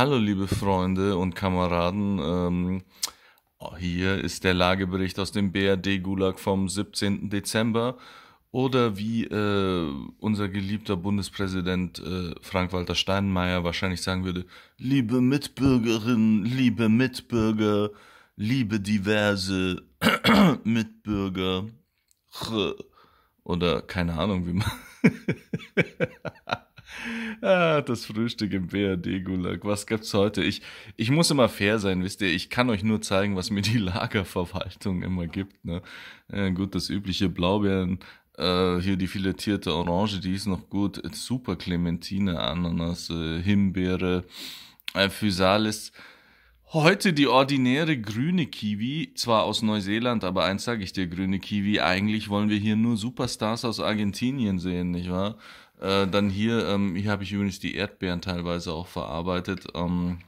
Hallo liebe Freunde und Kameraden, ähm, hier ist der Lagebericht aus dem BRD Gulag vom 17. Dezember oder wie äh, unser geliebter Bundespräsident äh, Frank-Walter Steinmeier wahrscheinlich sagen würde, liebe Mitbürgerinnen, liebe Mitbürger, liebe diverse Mitbürger oder keine Ahnung wie man... Ah, das Frühstück im BRD-Gulag. Was gibt's heute? Ich, ich muss immer fair sein, wisst ihr. Ich kann euch nur zeigen, was mir die Lagerverwaltung immer gibt. Ne? Ja, gut, das übliche Blaubeeren, äh, hier die filetierte Orange, die ist noch gut. Super Clementine, Ananas, äh, Himbeere, äh, Physalis. Heute die ordinäre grüne Kiwi, zwar aus Neuseeland, aber eins sage ich dir, grüne Kiwi, eigentlich wollen wir hier nur Superstars aus Argentinien sehen, nicht wahr? Äh, dann hier, ähm, hier habe ich übrigens die Erdbeeren teilweise auch verarbeitet ähm,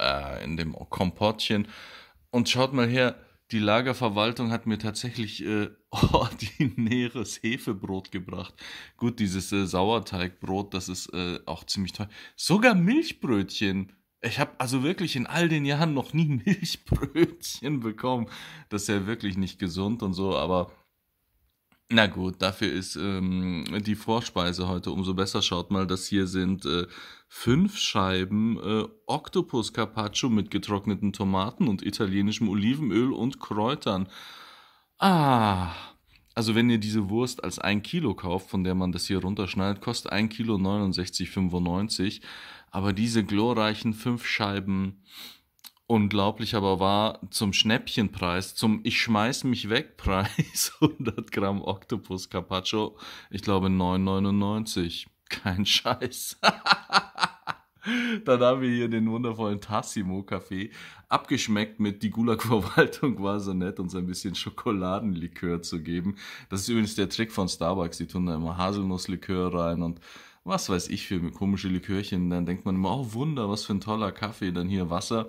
äh, in dem Kompottchen. Und schaut mal her, die Lagerverwaltung hat mir tatsächlich äh, ordinäres Hefebrot gebracht. Gut, dieses äh, Sauerteigbrot, das ist äh, auch ziemlich teuer. Sogar Milchbrötchen. Ich habe also wirklich in all den Jahren noch nie Milchbrötchen bekommen. Das ist ja wirklich nicht gesund und so, aber na gut, dafür ist ähm, die Vorspeise heute umso besser. Schaut mal, das hier sind äh, fünf Scheiben äh, Oktopus Carpaccio mit getrockneten Tomaten und italienischem Olivenöl und Kräutern. Ah, also wenn ihr diese Wurst als ein Kilo kauft, von der man das hier runterschneidet, kostet ein Kilo 69,95. Aber diese glorreichen fünf Scheiben, unglaublich aber war, zum Schnäppchenpreis, zum Ich schmeiß mich weg Preis, 100 Gramm Oktopus Carpaccio, ich glaube 9,99. Kein Scheiß. Dann haben wir hier den wundervollen Tassimo-Kaffee, abgeschmeckt mit die Gulag-Verwaltung war so nett, uns ein bisschen Schokoladenlikör zu geben. Das ist übrigens der Trick von Starbucks, die tun da immer Haselnusslikör rein und was weiß ich für komische Likörchen. Dann denkt man immer, oh Wunder, was für ein toller Kaffee, dann hier Wasser.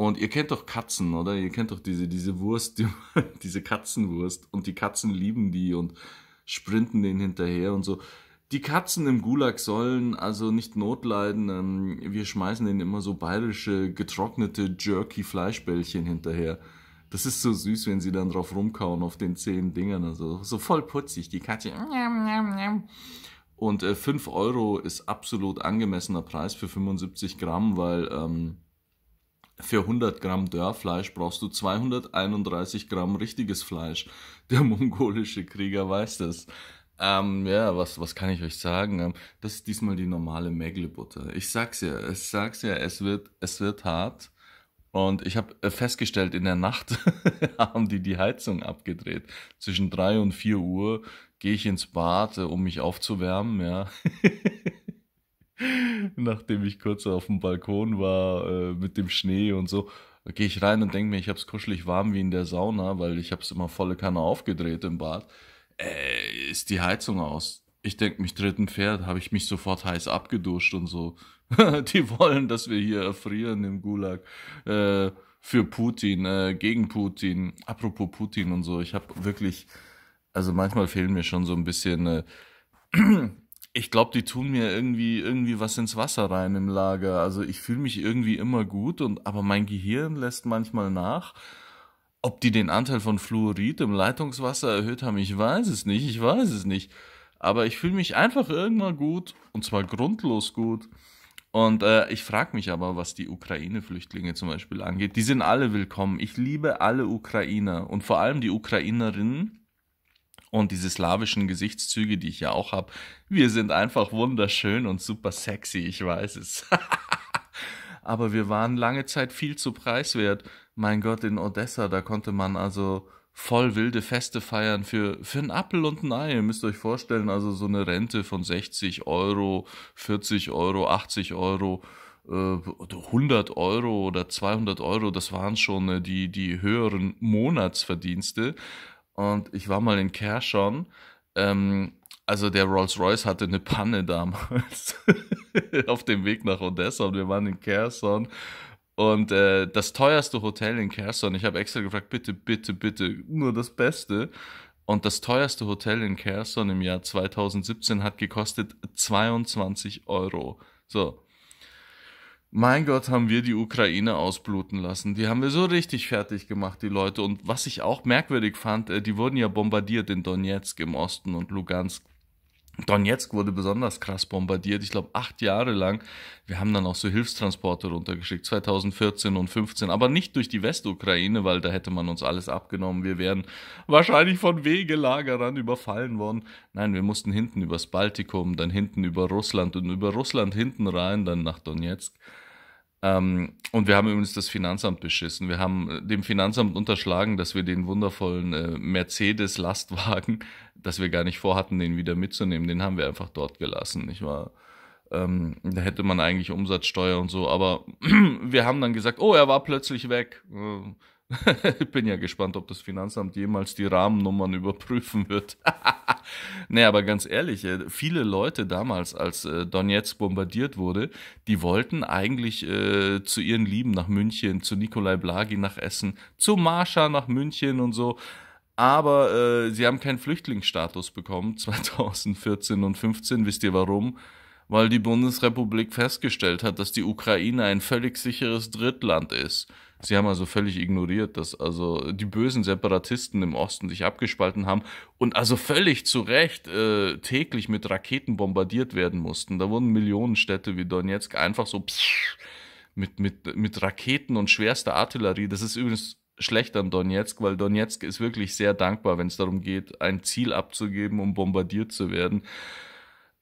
Und ihr kennt doch Katzen, oder? Ihr kennt doch diese, diese Wurst, die, diese Katzenwurst. Und die Katzen lieben die und sprinten denen hinterher und so. Die Katzen im Gulag sollen also nicht notleiden. Ähm, wir schmeißen denen immer so bayerische getrocknete Jerky-Fleischbällchen hinterher. Das ist so süß, wenn sie dann drauf rumkauen auf den zehn Dingern. Also so voll putzig, die Katze. Und äh, 5 Euro ist absolut angemessener Preis für 75 Gramm, weil ähm, für 100 Gramm Dörrfleisch brauchst du 231 Gramm richtiges Fleisch. Der mongolische Krieger weiß das. Ähm, ja, was, was kann ich euch sagen? Ähm, das ist diesmal die normale Mäglebutter. Ich sag's ja, ich sag's ja, es wird, es wird hart. Und ich habe äh, festgestellt, in der Nacht haben die die Heizung abgedreht. Zwischen drei und vier Uhr gehe ich ins Bad, äh, um mich aufzuwärmen, ja. nachdem ich kurz auf dem Balkon war äh, mit dem Schnee und so, gehe ich rein und denke mir, ich habe es kuschelig warm wie in der Sauna, weil ich habe es immer volle Kanne aufgedreht im Bad. Äh, ist die Heizung aus? Ich denke, mich dritten Pferd habe ich mich sofort heiß abgeduscht und so. die wollen, dass wir hier erfrieren im Gulag. Äh, für Putin, äh, gegen Putin. Apropos Putin und so. Ich habe wirklich, also manchmal fehlen mir schon so ein bisschen äh, ich glaube, die tun mir irgendwie irgendwie was ins Wasser rein im Lager. Also ich fühle mich irgendwie immer gut und aber mein Gehirn lässt manchmal nach. Ob die den Anteil von Fluorid im Leitungswasser erhöht haben, ich weiß es nicht, ich weiß es nicht. Aber ich fühle mich einfach irgendwann gut und zwar grundlos gut. Und äh, ich frage mich aber, was die Ukraine-Flüchtlinge zum Beispiel angeht. Die sind alle willkommen. Ich liebe alle Ukrainer und vor allem die Ukrainerinnen und diese slawischen Gesichtszüge, die ich ja auch habe. Wir sind einfach wunderschön und super sexy, ich weiß es. Aber wir waren lange Zeit viel zu preiswert. Mein Gott, in Odessa, da konnte man also voll wilde Feste feiern für, für einen Appel und ein Ei. Ihr müsst euch vorstellen, also so eine Rente von 60 Euro, 40 Euro, 80 Euro. 100 äh, Euro oder 200 Euro, das waren schon äh, die, die höheren Monatsverdienste. Und ich war mal in Kershon. Ähm, also der Rolls-Royce hatte eine Panne damals auf dem Weg nach Odessa und wir waren in Kherson. Und äh, das teuerste Hotel in Kherson, ich habe extra gefragt, bitte, bitte, bitte, nur das Beste. Und das teuerste Hotel in Kherson im Jahr 2017 hat gekostet 22 Euro. So, mein Gott, haben wir die Ukraine ausbluten lassen. Die haben wir so richtig fertig gemacht, die Leute. Und was ich auch merkwürdig fand, äh, die wurden ja bombardiert in Donetsk im Osten und Lugansk. Donetsk wurde besonders krass bombardiert, ich glaube acht Jahre lang. Wir haben dann auch so Hilfstransporte runtergeschickt, 2014 und 15, aber nicht durch die Westukraine, weil da hätte man uns alles abgenommen. Wir wären wahrscheinlich von Wegelagerern überfallen worden. Nein, wir mussten hinten übers Baltikum, dann hinten über Russland und über Russland hinten rein, dann nach Donetsk. Ähm, und wir haben übrigens das Finanzamt beschissen. Wir haben äh, dem Finanzamt unterschlagen, dass wir den wundervollen äh, Mercedes-Lastwagen, dass wir gar nicht vorhatten, den wieder mitzunehmen, den haben wir einfach dort gelassen, nicht wahr? Ähm, da hätte man eigentlich Umsatzsteuer und so, aber wir haben dann gesagt, oh, er war plötzlich weg. Äh, ich bin ja gespannt, ob das Finanzamt jemals die Rahmennummern überprüfen wird. nee, aber ganz ehrlich, äh, viele Leute damals, als äh, Donetsk bombardiert wurde, die wollten eigentlich äh, zu ihren Lieben nach München, zu Nikolai Blagi nach Essen, zu Marsha nach München und so. Aber äh, sie haben keinen Flüchtlingsstatus bekommen 2014 und 2015. Wisst ihr warum? Weil die Bundesrepublik festgestellt hat, dass die Ukraine ein völlig sicheres Drittland ist. Sie haben also völlig ignoriert, dass also die bösen Separatisten im Osten sich abgespalten haben und also völlig zu Recht äh, täglich mit Raketen bombardiert werden mussten. Da wurden Millionenstädte wie Donetsk einfach so psch, mit, mit, mit Raketen und schwerster Artillerie. Das ist übrigens schlecht an Donetsk, weil Donetsk ist wirklich sehr dankbar, wenn es darum geht, ein Ziel abzugeben, um bombardiert zu werden.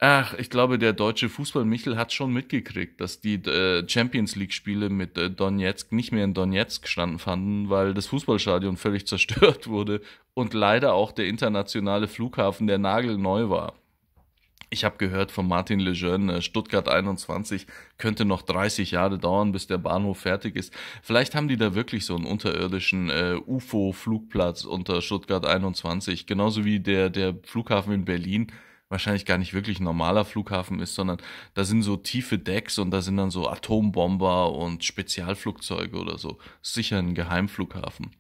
Ach, ich glaube, der deutsche Fußball-Michel hat schon mitgekriegt, dass die äh, Champions League-Spiele mit äh, Donetsk nicht mehr in Donetsk standen fanden, weil das Fußballstadion völlig zerstört wurde und leider auch der internationale Flughafen, der Nagel neu war. Ich habe gehört von Martin Lejeune, äh, Stuttgart 21 könnte noch 30 Jahre dauern, bis der Bahnhof fertig ist. Vielleicht haben die da wirklich so einen unterirdischen äh, UFO-Flugplatz unter Stuttgart 21, genauso wie der, der Flughafen in Berlin wahrscheinlich gar nicht wirklich ein normaler Flughafen ist, sondern da sind so tiefe Decks und da sind dann so Atombomber und Spezialflugzeuge oder so. Sicher ein Geheimflughafen.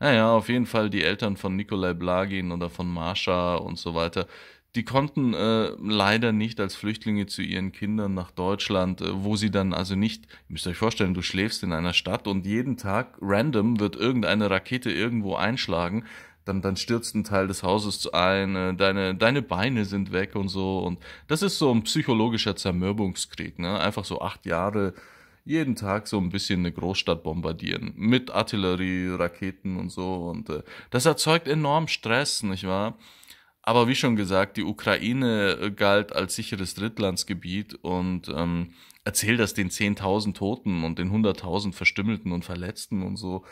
Naja, auf jeden Fall die Eltern von Nikolai Blagin oder von Marsha und so weiter, die konnten äh, leider nicht als Flüchtlinge zu ihren Kindern nach Deutschland, äh, wo sie dann also nicht, ihr müsst euch vorstellen, du schläfst in einer Stadt und jeden Tag random wird irgendeine Rakete irgendwo einschlagen dann, dann stürzt ein Teil des Hauses ein, äh, deine, deine Beine sind weg und so. Und das ist so ein psychologischer Zermürbungskrieg, ne? Einfach so acht Jahre jeden Tag so ein bisschen eine Großstadt bombardieren. Mit Artillerie, Raketen und so. Und äh, das erzeugt enorm Stress, nicht wahr? Aber wie schon gesagt, die Ukraine äh, galt als sicheres Drittlandsgebiet und ähm, erzählt das den 10.000 Toten und den 100.000 Verstümmelten und Verletzten und so.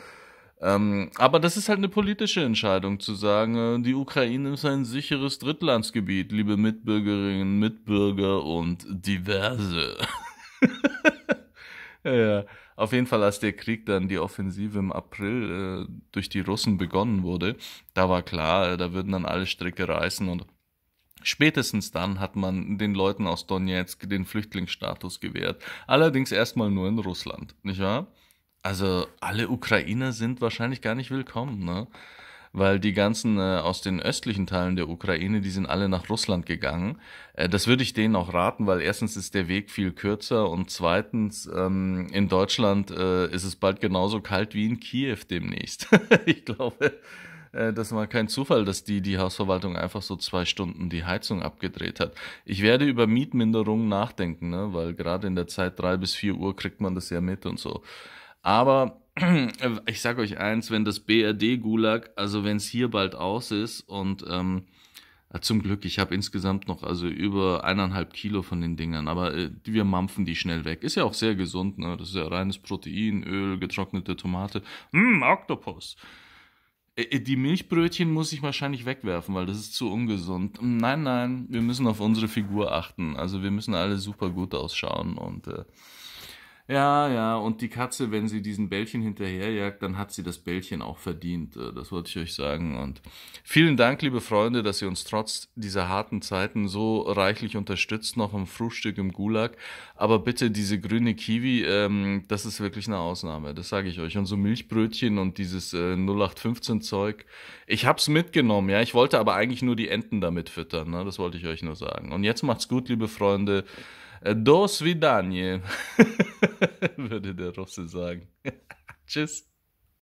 Ähm, aber das ist halt eine politische Entscheidung zu sagen, äh, die Ukraine ist ein sicheres Drittlandsgebiet, liebe Mitbürgerinnen, Mitbürger und diverse. ja, Auf jeden Fall, als der Krieg dann die Offensive im April äh, durch die Russen begonnen wurde, da war klar, da würden dann alle Stricke reißen und Spätestens dann hat man den Leuten aus Donetsk den Flüchtlingsstatus gewährt. Allerdings erstmal nur in Russland, nicht wahr? Also alle Ukrainer sind wahrscheinlich gar nicht willkommen, ne? Weil die ganzen äh, aus den östlichen Teilen der Ukraine, die sind alle nach Russland gegangen. Äh, das würde ich denen auch raten, weil erstens ist der Weg viel kürzer und zweitens ähm, in Deutschland äh, ist es bald genauso kalt wie in Kiew demnächst. ich glaube, äh, das war kein Zufall, dass die, die Hausverwaltung einfach so zwei Stunden die Heizung abgedreht hat. Ich werde über Mietminderungen nachdenken, ne? weil gerade in der Zeit drei bis vier Uhr kriegt man das ja mit und so. Aber ich sage euch eins, wenn das BRD-Gulag, also wenn es hier bald aus ist und ähm, zum Glück, ich habe insgesamt noch also über eineinhalb Kilo von den Dingern, aber äh, wir mampfen die schnell weg. Ist ja auch sehr gesund, ne? Das ist ja reines Protein, Öl, getrocknete Tomate. Mmm, Oktopus. Äh, äh, die Milchbrötchen muss ich wahrscheinlich wegwerfen, weil das ist zu ungesund. Hm, nein, nein, wir müssen auf unsere Figur achten. Also wir müssen alle super gut ausschauen und äh, ja, ja, und die Katze, wenn sie diesen Bällchen hinterherjagt, dann hat sie das Bällchen auch verdient. Äh, das wollte ich euch sagen. Und vielen Dank, liebe Freunde, dass ihr uns trotz dieser harten Zeiten so reichlich unterstützt, noch im Frühstück im Gulag. Aber bitte diese grüne Kiwi, ähm, das ist wirklich eine Ausnahme, das sage ich euch. Und so Milchbrötchen und dieses äh, 0815-Zeug. Ich hab's mitgenommen, ja. Ich wollte aber eigentlich nur die Enten damit füttern, ne? das wollte ich euch nur sagen. Und jetzt macht's gut, liebe Freunde. Äh, Do свидание, würde der Russe sagen. Tschüss.